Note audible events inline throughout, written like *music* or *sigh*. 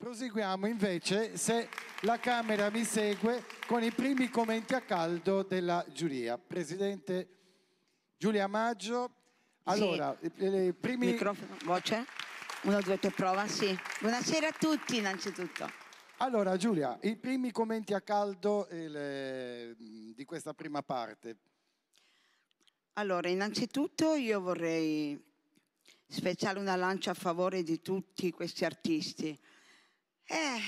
Proseguiamo invece, se la Camera mi segue, con i primi commenti a caldo della giuria. Presidente Giulia Maggio, allora, sì. i primi... Microfono, voce, uno, due, tre, prova, sì. Buonasera a tutti innanzitutto. Allora Giulia, i primi commenti a caldo eh, le... di questa prima parte. Allora, innanzitutto io vorrei speciare una lancia a favore di tutti questi artisti, eh,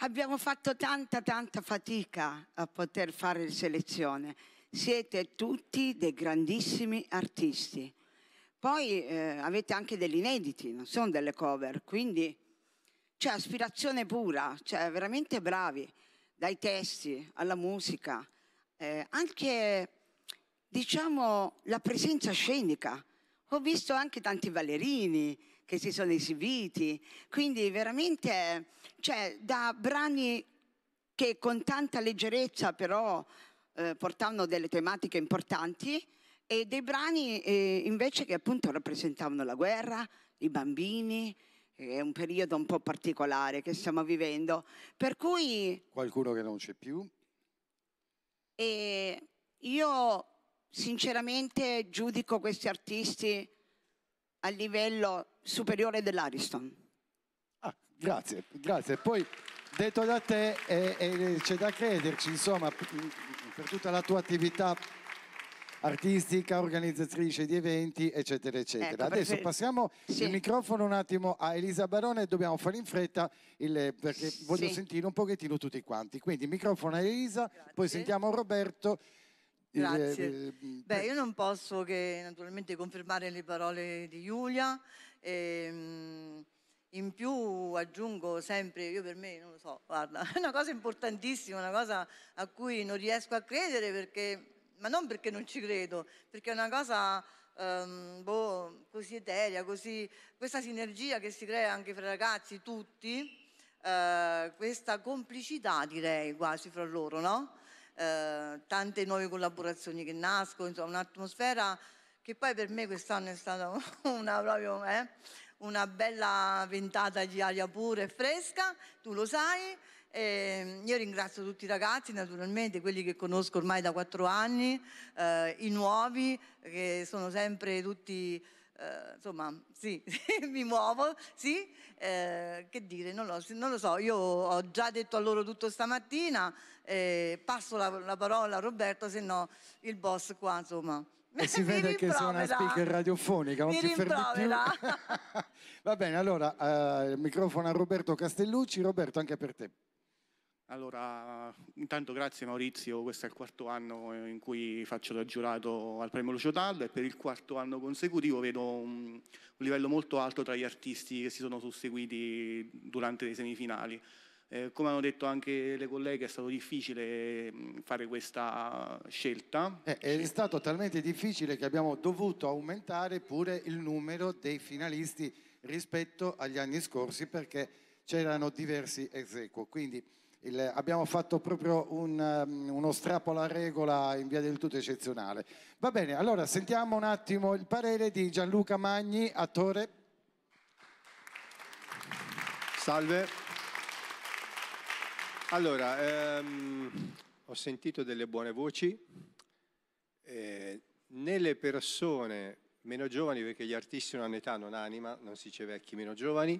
abbiamo fatto tanta, tanta fatica a poter fare selezione. Siete tutti dei grandissimi artisti. Poi eh, avete anche degli inediti, non sono delle cover, quindi c'è cioè, aspirazione pura, cioè veramente bravi, dai testi alla musica, eh, anche diciamo la presenza scenica ho visto anche tanti ballerini che si sono esibiti, quindi veramente, cioè, da brani che con tanta leggerezza però eh, portavano delle tematiche importanti e dei brani eh, invece che appunto rappresentavano la guerra, i bambini, eh, è un periodo un po' particolare che stiamo vivendo, per cui... Qualcuno che non c'è più? E io sinceramente giudico questi artisti a livello superiore dell'Ariston. Ah, grazie, grazie. Poi detto da te eh, eh, c'è da crederci, insomma, per tutta la tua attività artistica, organizzatrice di eventi, eccetera, eccetera. Ecco, Adesso prefer... passiamo sì. il microfono un attimo a Elisa Barone, dobbiamo fare in fretta il, perché sì. voglio sentire un pochettino tutti quanti. Quindi microfono a Elisa, Grazie. poi sentiamo Roberto. Eh, Grazie. Eh, mm, Beh, io non posso che naturalmente confermare le parole di Giulia. E, ehm, in più aggiungo sempre, io per me, non lo so, guarda, *laughs* è una cosa importantissima, una cosa a cui non riesco a credere perché, ma non perché non ci credo, perché è una cosa um, boh, così eterea, così, questa sinergia che si crea anche fra ragazzi tutti, uh, questa complicità direi quasi fra loro, no? Eh, tante nuove collaborazioni che nascono, insomma un'atmosfera che poi per me quest'anno è stata *laughs* una, proprio, eh, una bella ventata di aria pura e fresca, tu lo sai. Eh, io ringrazio tutti i ragazzi, naturalmente quelli che conosco ormai da quattro anni, eh, i nuovi che sono sempre tutti eh, insomma, sì, *laughs* mi muovo, sì, eh, che dire, non lo, non lo, so, io ho già detto a loro tutto stamattina, eh, passo la, la, parola a Roberto, se no il boss qua, insomma... E si *laughs* vede che sei una speaker radiofonica, non ti fermi più. *laughs* Va bene, allora, eh, il microfono a Roberto Castellucci. Roberto, anche per te. Allora, intanto grazie Maurizio, questo è il quarto anno in cui faccio da giurato al Premio Lucio Tallo e per il quarto anno consecutivo vedo un, un, livello molto alto tra gli artisti che si sono susseguiti durante le semifinali. Eh, come hanno detto anche le colleghe è stato difficile mm, fare questa scelta. Eh, è stato talmente difficile che abbiamo dovuto aumentare pure il numero dei finalisti rispetto agli anni scorsi perché c'erano diversi esequo. Quindi il, abbiamo fatto proprio un, um, uno strappo alla regola in via del tutto eccezionale. Va bene, allora sentiamo un attimo il parere di Gianluca Magni, attore. Salve. Allora, ehm, ho sentito delle buone voci. Eh, nelle persone meno giovani, perché gli artisti non hanno età, non anima, non si dice vecchi, meno giovani,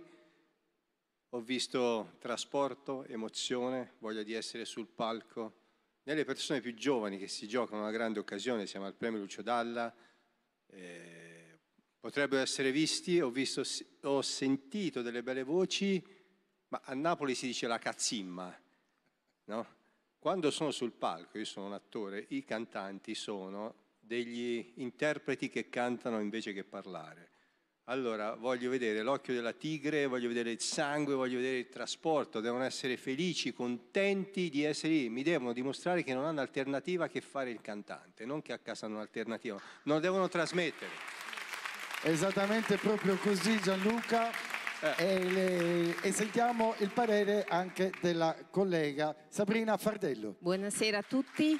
ho visto trasporto, emozione, voglia di essere sul palco. Nelle persone più giovani che si giocano una grande occasione, siamo al premio Lucio Dalla, eh, potrebbero essere visti, ho, visto, ho sentito delle belle voci, ma a Napoli si dice la cazzimma, no? Quando sono sul palco, io sono un attore, i cantanti sono degli interpreti che cantano invece che parlare allora voglio vedere l'occhio della tigre, voglio vedere il sangue, voglio vedere il trasporto, devono essere felici, contenti di essere lì, mi devono dimostrare che non hanno alternativa che fare il cantante, non che a casa hanno un'alternativa, non lo devono trasmettere. Esattamente proprio così Gianluca eh. e, le, e sentiamo il parere anche della collega Sabrina Fardello. Buonasera a tutti.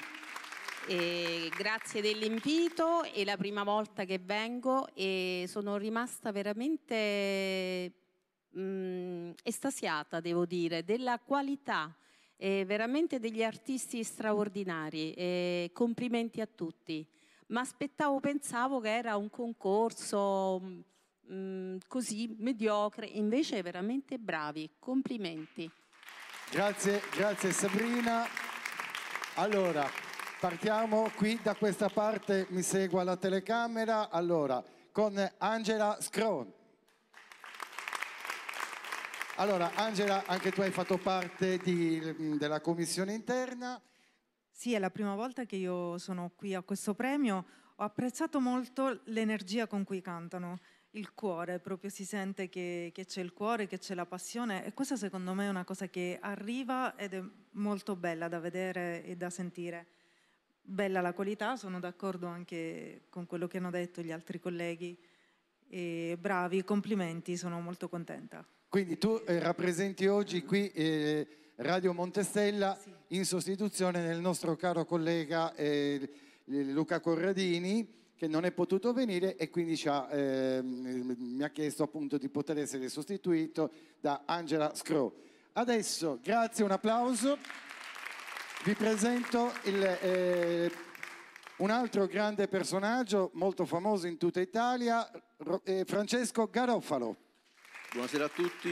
E grazie dell'invito, è la prima volta che vengo e sono rimasta veramente mh, mm, estasiata, devo dire, della qualità eh, veramente degli artisti straordinari. Eh, complimenti a tutti. Ma aspettavo, pensavo che era un concorso mh, mm, mm, così mediocre, invece veramente bravi. Complimenti. Grazie, grazie Sabrina. Allora, Partiamo qui da questa parte, mi segua la telecamera, allora con Angela Scron. Allora Angela, anche tu hai fatto parte di, mm, della commissione interna. Sì, è la prima volta che io sono qui a questo premio. Ho apprezzato molto l'energia con cui cantano, il cuore, proprio si sente che, che c'è il cuore, che c'è la passione e questa secondo me è una cosa che arriva ed è molto bella da vedere e da sentire bella la qualità, sono d'accordo anche con quello che hanno detto gli altri colleghi. E bravi, complimenti, sono molto contenta. Quindi tu eh, rappresenti oggi qui eh, Radio Montestella sì. in sostituzione del nostro caro collega eh, eh Luca Corradini che non è potuto venire e quindi ha, ehm, mi ha chiesto appunto di poter essere sostituito da Angela Scro. Adesso grazie, un applauso. Vi presento il, eh, un altro grande personaggio molto famoso in tutta Italia, eh, Francesco Garofalo. Buonasera a tutti.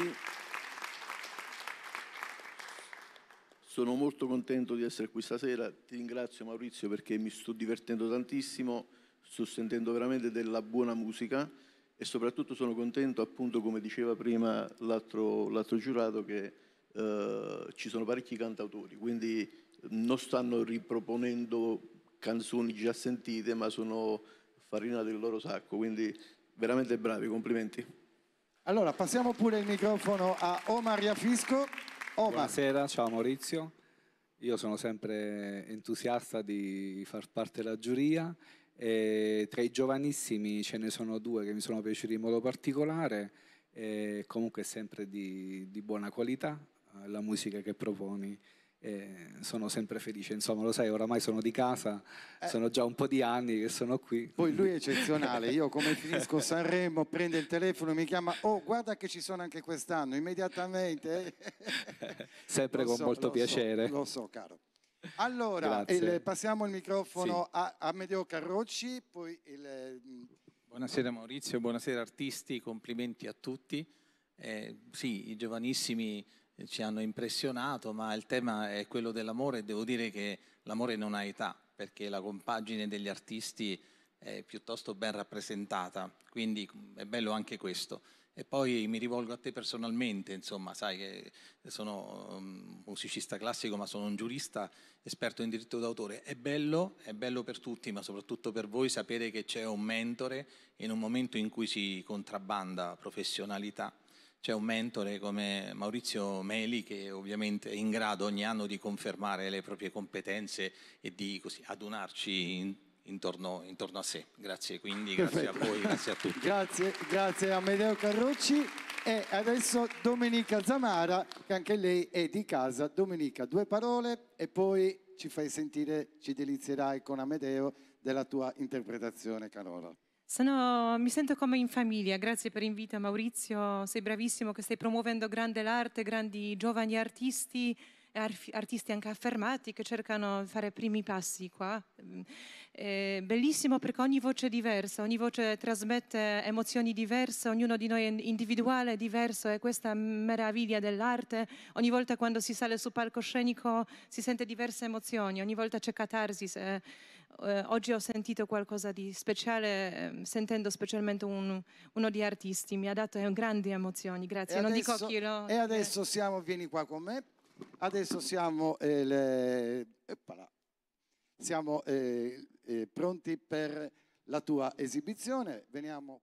Sono molto contento di essere qui stasera, ti ringrazio Maurizio perché mi sto divertendo tantissimo, sto sentendo veramente della buona musica e soprattutto sono contento appunto come diceva prima l'altro, giurato che eh, ci sono parecchi cantautori, quindi non stanno riproponendo canzoni già sentite, ma sono farina del loro sacco, quindi veramente bravi, complimenti. Allora, passiamo pure il microfono a Omar Iafisco. Omar. Buonasera, ciao Maurizio. Io sono sempre entusiasta di far parte della giuria e tra i giovanissimi ce ne sono due che mi sono piaciuti in modo particolare e comunque sempre di, di buona qualità eh, la musica che proponi. E sono sempre felice, insomma lo sai, oramai sono di casa, eh. sono già un po' di anni che sono qui. Poi lui è eccezionale, io come finisco Sanremo prende il telefono e mi chiama, oh guarda che ci sono anche quest'anno, immediatamente. *laughs* sempre lo con so, molto lo piacere. So, lo so, caro. Allora, il, passiamo il microfono sì. a Medeo Carrocci, poi il... Mm, buonasera Maurizio, buonasera artisti, complimenti a tutti. Eh, sì, i giovanissimi eh, ci hanno impressionato, ma il tema è quello dell'amore e devo dire che l'amore non ha età, perché la compagine degli artisti è piuttosto ben rappresentata, quindi mm, è bello anche questo. E poi mi rivolgo a te personalmente, insomma, sai che sono mm, musicista classico, ma sono un giurista esperto in diritto d'autore. È bello, è bello per tutti, ma soprattutto per voi sapere che c'è un mentore in un momento in cui si contrabbanda professionalità c'è un mentore come Maurizio Meli che ovviamente è in grado ogni anno di confermare le proprie competenze e di così, adunarci in, intorno, intorno, a sé. Grazie quindi, grazie Perfetto. a voi, grazie a tutti. *laughs* grazie, grazie a Medeo Carrocci. E adesso Domenica Zamara, che anche lei è di casa. Domenica, due parole e poi ci fai sentire, ci delizierai con Amedeo della tua interpretazione, Carola. Sono, mi sento come in famiglia, grazie per l'invito Maurizio, sei bravissimo che stai promuovendo grande l'arte, grandi giovani artisti, arf, artisti anche affermati che cercano di fare primi passi qua. È mm. eh, bellissimo perché ogni voce è diversa, ogni voce trasmette emozioni diverse, ognuno di noi è individuale, è diverso, è questa meraviglia dell'arte. Ogni volta quando si sale sul palcoscenico si sente diverse emozioni, ogni volta c'è catarsis. È, eh eh, oggi ho sentito qualcosa di speciale, ehm, sentendo specialmente un, uno di artisti, mi ha dato eh, grandi emozioni, grazie. E non adesso, dico chi lo... E adesso eh. siamo, vieni qua con me, adesso siamo, eh, le, eppala, siamo eh, pronti per la tua esibizione, veniamo